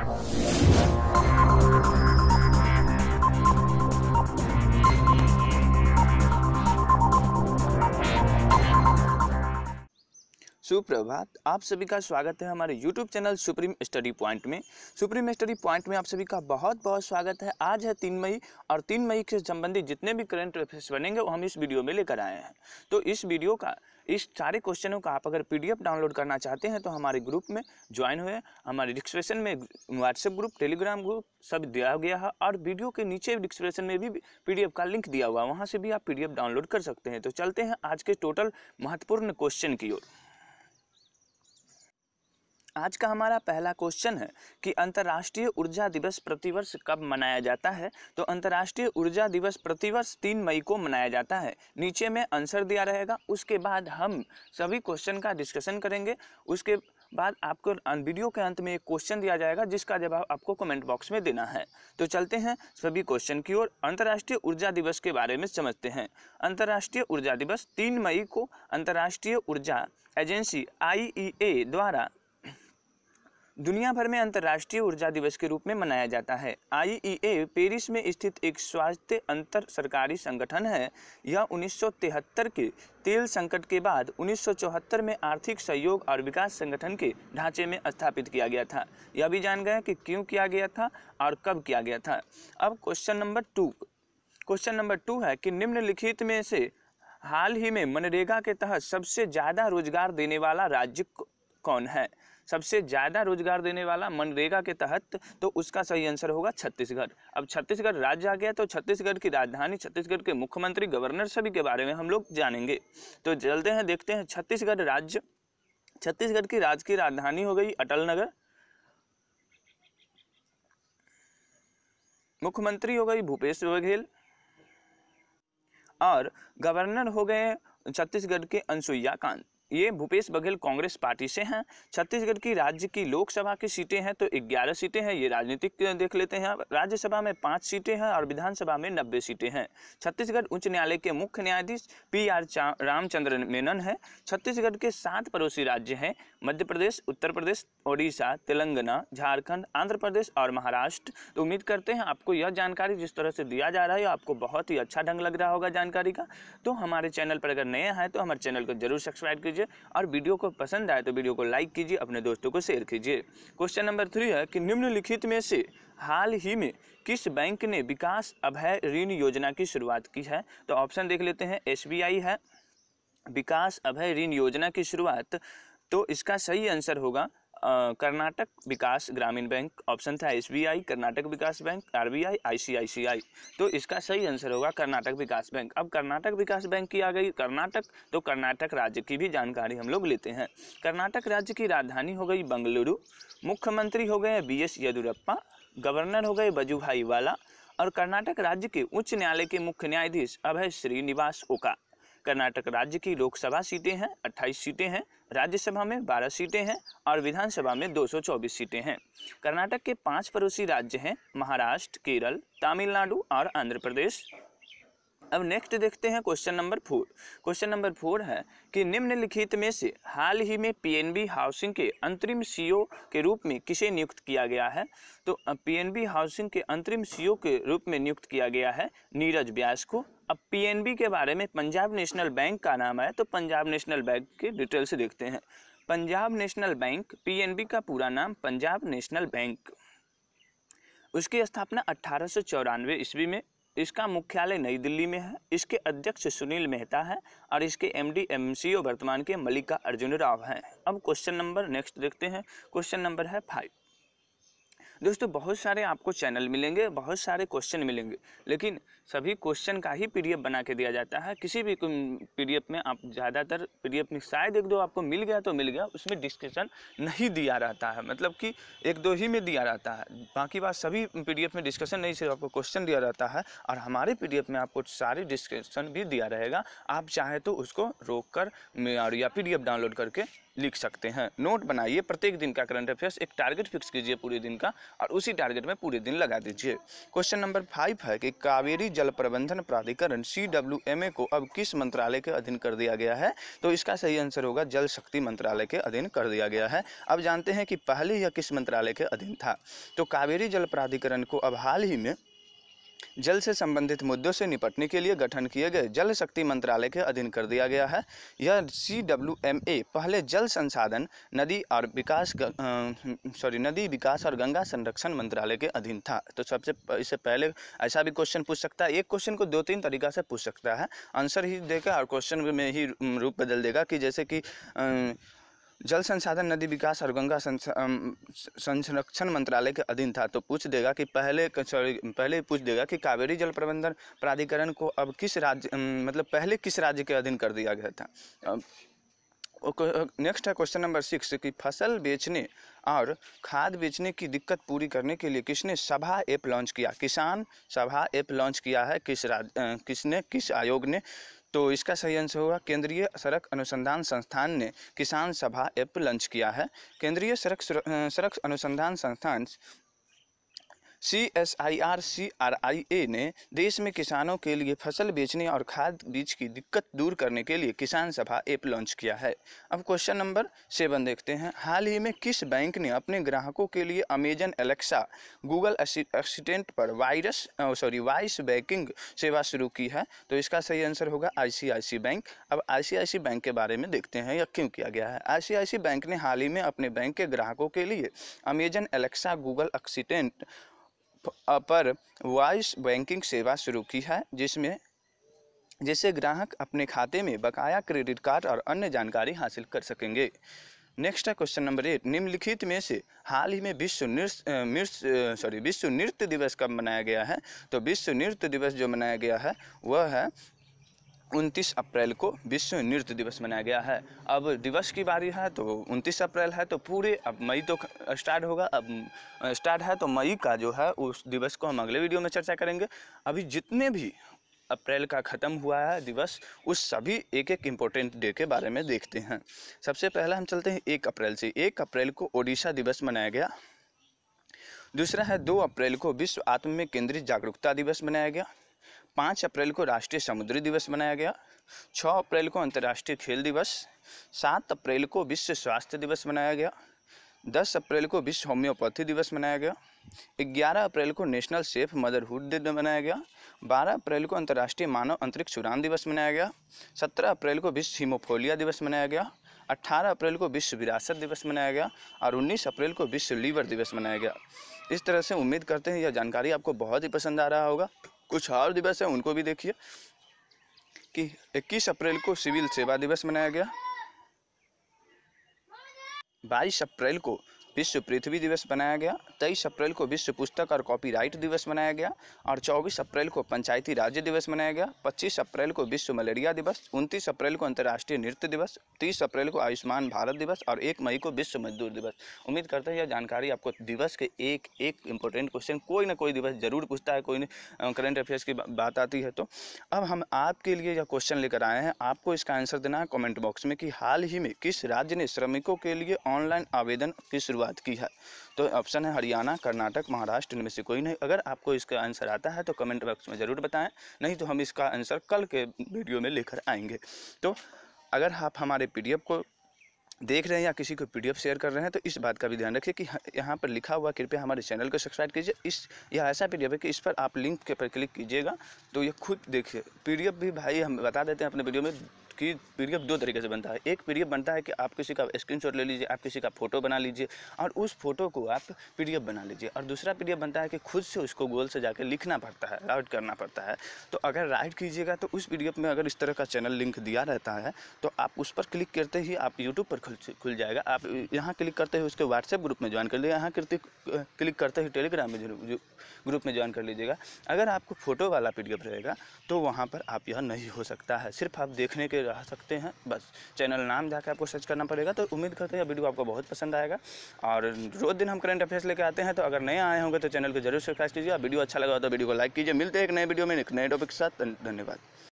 Thank you. सुप्रभात आप सभी का स्वागत है हमारे YouTube channel supreme study point में सुप्रीम स्टडी पॉइंट में आप सभी का बहुत बहुत स्वागत है आज है तीन मई और तीन मई से संबंधित जितने भी करंट अफेयर्स बनेंगे वो हम इस वीडियो में लेकर आए हैं तो इस वीडियो का इस सारे क्वेश्चनों का आप अगर पी डाउनलोड करना चाहते हैं तो हमारे ग्रुप में ज्वाइन हुए हमारे डिस्क्रिप्शन में व्हाट्सएप ग्रुप टेलीग्राम ग्रुप सब दिया गया है और वीडियो के नीचे डिस्क्रिप्शन में भी पीडीएफ का लिंक दिया हुआ है वहाँ से भी आप पीडीएफ डाउनलोड कर सकते हैं तो चलते हैं आज के टोटल महत्वपूर्ण क्वेश्चन की ओर आज का हमारा पहला क्वेश्चन है कि अंतर्राष्ट्रीय ऊर्जा दिवस प्रतिवर्ष कब मनाया जाता है तो अंतर्राष्ट्रीय ऊर्जा दिवस प्रतिवर्ष तीन मई को मनाया जाता है नीचे में आंसर दिया रहेगा उसके बाद हम सभी क्वेश्चन का डिस्कशन करेंगे उसके बाद आपको वीडियो अं, के अंत में एक क्वेश्चन दिया जाएगा जिसका जवाब आपको कमेंट बॉक्स में देना है तो चलते हैं सभी क्वेश्चन की ओर अंतर्राष्ट्रीय ऊर्जा दिवस के बारे में समझते हैं अंतर्राष्ट्रीय ऊर्जा दिवस तीन मई को अंतर्राष्ट्रीय ऊर्जा एजेंसी आई द्वारा दुनिया भर में अंतर्राष्ट्रीय ऊर्जा दिवस के रूप में मनाया जाता है आई पेरिस में स्थित एक स्वास्थ्य अंतर सरकारी संगठन है यह 1973 के तेल संकट के बाद 1974 में आर्थिक सहयोग और विकास संगठन के ढांचे में स्थापित किया गया था यह भी जान गया कि क्यों किया गया था और कब किया गया था अब question number two question number two है कि निम्नलिखित में से हाल ही में मनरेगा के तहत सबसे ज़्यादा रोजगार देने वाला राज्य कौन है सबसे ज़्यादा रोजगार देने वाला मनरेगा के तहत तो उसका सही आंसर होगा छत्तीसगढ़ अब छत्तीसगढ़ राज्य आ गया तो छत्तीसगढ़ की राजधानी छत्तीसगढ़ के मुख्यमंत्री गवर्नर सभी के बारे में हम लोग जानेंगे तो चलते हैं देखते हैं छत्तीसगढ़ राज्य छत्तीसगढ़ की राज्य की राजधानी हो गई अटल नगर मुख्यमंत्री हो गई भूपेश बघेल और गवर्नर हो गए छत्तीसगढ़ के अनसुईया कांत ये भूपेश बघेल कांग्रेस पार्टी से हैं छत्तीसगढ़ की राज्य की लोकसभा की सीटें हैं तो 11 सीटें हैं ये राजनीतिक देख लेते हैं राज्यसभा में पाँच सीटें हैं और विधानसभा में नब्बे सीटें हैं छत्तीसगढ़ उच्च न्यायालय के मुख्य न्यायाधीश पी आर रामचंद्र मेनन है छत्तीसगढ़ के सात पड़ोसी राज्य हैं मध्य प्रदेश उत्तर प्रदेश ओडिशा तेलंगाना झारखंड आंध्र प्रदेश और महाराष्ट्र तो उम्मीद करते हैं आपको यह जानकारी जिस तरह से दिया जा रहा है आपको बहुत ही अच्छा ढंग लग रहा होगा जानकारी का तो हमारे चैनल पर अगर नया है तो हमारे चैनल को जरूर सब्सक्राइब कीजिए कीजिए और वीडियो को पसंद आए तो वीडियो को लाइक कीजिए अपने दोस्तों को शेयर कीजिए क्वेश्चन नंबर थ्री है कि निम्नलिखित में से हाल ही में किस बैंक ने विकास अभय ऋण योजना की शुरुआत की है तो ऑप्शन देख लेते हैं एस है विकास अभय ऋण योजना की शुरुआत तो इसका सही आंसर होगा कर्नाटक विकास ग्रामीण बैंक ऑप्शन था S Karnataka Vikas bank R B तो इसका सही आंसर होगा कर्नाटक विकास बैंक अब कर्नाटक विकास बैंक की आ गई कर्नाटक तो कर्नाटक राज्य की भी जानकारी हम लोग लेते हैं कर्नाटक राज्य की राजधानी हो गई बंगलुरु मुख्यमंत्री हो गए बी एस येदुरप्पा गवर्नर हो गए वजूभाई वाला और कर्नाटक राज्य के उच्च न्यायालय के मुख्य न्यायाधीश अभय श्रीनिवास ओका कर्नाटक राज्य की लोकसभा सीटें हैं 28 सीटें हैं राज्यसभा में 12 सीटें हैं और विधानसभा में 224 सीटें हैं कर्नाटक के पांच पड़ोसी राज्य हैं महाराष्ट्र केरल तमिलनाडु और आंध्र प्रदेश अब नेक्स्ट देखते हैं question number four question number four है कि निम्नलिखित में से हाल ही में पीएनबी हाउसिंग के अंतरिम सीईओ e के रूप में किसे नियुक्त किया गया है तो पीएनबी हाउसिंग के अंतरिम सीईओ e के रूप में नियुक्त किया गया है नीरज व्यास को अब पीएनबी के बारे में पंजाब नेशनल बैंक का नाम है तो पंजाब नेशनल बैंक की डिटेल्स देखते हैं पंजाब नेशनल बैंक पीएनबी का पूरा नाम पंजाब नेशनल बैंक उसकी स्थापना अठारह ईस्वी में इसका मुख्यालय नई दिल्ली में है इसके अध्यक्ष सुनील मेहता है और इसके M D M C O वर्तमान के मल्लिका अर्जुन राव हैं अब क्वेश्चन नंबर नेक्स्ट देखते हैं क्वेश्चन नंबर है फाइव दोस्तों बहुत सारे आपको चैनल मिलेंगे बहुत सारे क्वेश्चन मिलेंगे लेकिन सभी क्वेश्चन का ही पी बना के दिया जाता है किसी भी पी में आप ज़्यादातर पी में शायद एक दो आपको मिल गया तो मिल गया उसमें डिस्कशन नहीं दिया रहता है मतलब कि एक दो ही में दिया रहता है बाकी बात सभी पी में डिस्कशन नहीं सिर्फ आपको क्वेश्चन दिया रहता है और हमारे पी में आपको सारे डिस्कशन भी दिया रहेगा आप चाहें तो उसको रोक कर या पी डाउनलोड करके लिख सकते हैं नोट बनाइए प्रत्येक दिन का करंट अफेयर्स एक टारगेट फिक्स कीजिए पूरे दिन का और उसी टारगेट में पूरे दिन लगा दीजिए क्वेश्चन नंबर फाइव है कि कावेरी जल प्रबंधन प्राधिकरण सी को अब किस मंत्रालय के अधीन कर दिया गया है तो इसका सही आंसर होगा जल शक्ति मंत्रालय के अधीन कर दिया गया है अब जानते हैं कि पहले यह किस मंत्रालय के अधीन था तो कावेरी जल प्राधिकरण को अब हाल ही में जल से संबंधित मुद्दों से निपटने के लिए गठन किए गए जल शक्ति मंत्रालय के अधीन कर दिया गया है यह सी पहले जल संसाधन नदी और विकास सॉरी नदी विकास और गंगा संरक्षण मंत्रालय के अधीन था तो सबसे इससे पहले ऐसा भी क्वेश्चन पूछ सकता है एक क्वेश्चन को दो तीन तरीका से पूछ सकता है आंसर ही देगा और क्वेश्चन में ही रूप बदल देगा कि जैसे कि जल संसाधन नदी विकास और गंगा संरक्षण मंत्रालय के अधीन था तो पूछ देगा कि पहले पहले पूछ देगा कि कावेरी जल प्रबंधन प्राधिकरण को अब किस राज्य मतलब पहले किस राज्य के अधीन कर दिया गया था नेक्स्ट है क्वेश्चन नंबर सिक्स कि फसल बेचने और खाद बेचने की दिक्कत पूरी करने के लिए किसने सभा ऐप लॉन्च किया किसान सभा ऐप लॉन्च किया है किस राज्य किसने किस आयोग ने तो इसका सही आंसर होगा केंद्रीय सड़क अनुसंधान संस्थान ने किसान सभा ऐप लॉन्च किया है केंद्रीय सड़क सड़क अनुसंधान संस्थान C S I R C R I A ने देश में किसानों के लिए फसल बेचने और खाद बीज की दिक्कत दूर करने के लिए किसान सभा ऐप लॉन्च किया है अब क्वेश्चन नंबर सेवन देखते हैं हाल ही में किस बैंक ने अपने ग्राहकों के लिए अमेजन एलेक्सा गूगल असिस्टेंट पर वायरस सॉरी वॉइस बैंकिंग सेवा शुरू की है तो इसका सही आंसर होगा आई बैंक अब आई बैंक के बारे में देखते हैं या क्यों किया गया है आई बैंक ने हाल ही में अपने बैंक के ग्राहकों के लिए अमेजन एलेक्सा गूगल असिस्टेंट पर वॉइस बैंकिंग सेवा शुरू की है जिसमें जिससे ग्राहक अपने खाते में बकाया क्रेडिट कार्ड और अन्य जानकारी हासिल कर सकेंगे नेक्स्ट है क्वेश्चन नंबर एट निम्नलिखित में से हाल ही में विश्व नृत्य सॉरी विश्व नृत्य दिवस कब मनाया गया है तो विश्व नृत्य दिवस जो मनाया गया है वह है उनतीस अप्रैल को विश्व नृत्य दिवस मनाया गया है अब दिवस की बारी है तो उनतीस अप्रैल है तो पूरे अब मई तो स्टार्ट होगा अब स्टार्ट है तो मई का जो है उस दिवस को हम अगले वीडियो में चर्चा करेंगे अभी जितने भी अप्रैल का ख़त्म हुआ है दिवस उस सभी एक एक इम्पोर्टेंट डे के बारे में देखते हैं सबसे पहला हम चलते हैं एक अप्रैल से एक अप्रैल को ओडिशा दिवस मनाया गया दूसरा है दो अप्रैल को विश्व आत्म में केंद्रित जागरूकता दिवस मनाया गया पाँच अप्रैल को राष्ट्रीय समुद्री दिवस मनाया गया छः अप्रैल को अंतर्राष्ट्रीय खेल दिवस सात अप्रैल को विश्व स्वास्थ्य दिवस मनाया गया दस अप्रैल को विश्व होम्योपैथी दिवस मनाया गया ग्यारह अप्रैल को नेशनल सेफ मदरहुड डे मनाया गया बारह अप्रैल को अंतर्राष्ट्रीय मानव अंतरिक्ष उड़ान दिवस मनाया गया सत्रह अप्रैल को विश्व हिमोफोलिया दिवस मनाया गया अट्ठारह अप्रैल को विश्व विरासत दिवस मनाया गया और उन्नीस अप्रैल को विश्व लीवर दिवस मनाया गया इस तरह से उम्मीद करते हैं यह जानकारी आपको बहुत ही पसंद आ रहा होगा कुछ और दिवस हैं उनको भी देखिए कि 21 अप्रैल को सिविल सेवा दिवस मनाया गया 22 अप्रैल को विश्व पृथ्वी दिवस मनाया गया तेईस अप्रैल को विश्व पुस्तक और कॉपीराइट दिवस मनाया गया और चौबीस अप्रैल को पंचायती राज्य दिवस मनाया गया पच्चीस अप्रैल को विश्व मलेरिया दिवस उनतीस अप्रैल को अंतर्राष्ट्रीय नृत्य दिवस तीस अप्रैल को आयुष्मान भारत दिवस और एक मई को विश्व मजदूर दिवस उम्मीद करते हैं यह जानकारी आपको दिवस के एक एक इंपॉर्टेंट क्वेश्चन कोई ना कोई दिवस जरूर पूछता है कोई करंट अफेयर्स की बात आती है तो अब हम आपके लिए यह क्वेश्चन लेकर आए हैं आपको इसका आंसर देना है कमेंट बॉक्स में कि हाल ही में किस राज्य ने श्रमिकों के लिए ऑनलाइन आवेदन की शुरुआत बात की है तो ऑप्शन है हरियाणा कर्नाटक महाराष्ट्र इनमें से कोई नहीं अगर आपको इसका आंसर आता है तो कमेंट बॉक्स में ज़रूर बताएं नहीं तो हम इसका आंसर कल के वीडियो में लेकर आएंगे तो अगर आप हमारे पी को देख रहे हैं या किसी को पीडीएफ शेयर कर रहे हैं तो इस बात का भी ध्यान रखिए कि यहाँ पर लिखा हुआ कृपया हमारे चैनल को सब्सक्राइब कीजिए इस यह ऐसा पीडीएफ है कि इस पर आप लिंक के पर क्लिक कीजिएगा तो ये खुद देखिए पीडीएफ भी भाई हम बता देते हैं अपने वीडियो में की पीडीएफ दो तरीके से बनता है एक पीडीएफ बनता है कि आप किसी का स्क्रीनशॉट ले लीजिए आप किसी का फोटो बना लीजिए और उस फोटो को आप पीडीएफ बना लीजिए और दूसरा पीडीएफ बनता है कि खुद से उसको गोल से जाकर लिखना पड़ता है राइट करना पड़ता है तो अगर राइट कीजिएगा तो उस पी में अगर इस तरह का चैनल लिंक दिया रहता है तो आप उस पर क्लिक करते ही आप यूट्यूब पर खुल खुल जाएगा आप यहाँ क्लिक करते ही उसके व्हाट्सएप ग्रुप में ज्वाइन कर लीजिए यहाँ क्लिक करते ही टेलीग्राम में ग्रुप में ज्वाइन कर लीजिएगा अगर आपको फ़ोटो वाला पी रहेगा तो वहाँ पर आप यह नहीं हो सकता है सिर्फ आप देखने के रह सकते हैं बस चैनल नाम जाकर आपको सर्च करना पड़ेगा तो उम्मीद करते हैं वीडियो आपको बहुत पसंद आएगा और रोज दिन हम करंट अफेयर्स लेकर आते हैं तो अगर नए आए होंगे तो चैनल को जरूर सब्सक्राइब कीजिए वीडियो अच्छा लगा तो वीडियो को लाइक कीजिए मिलते हैं एक नए वीडियो में एक नए टॉपिक के साथ धन्यवाद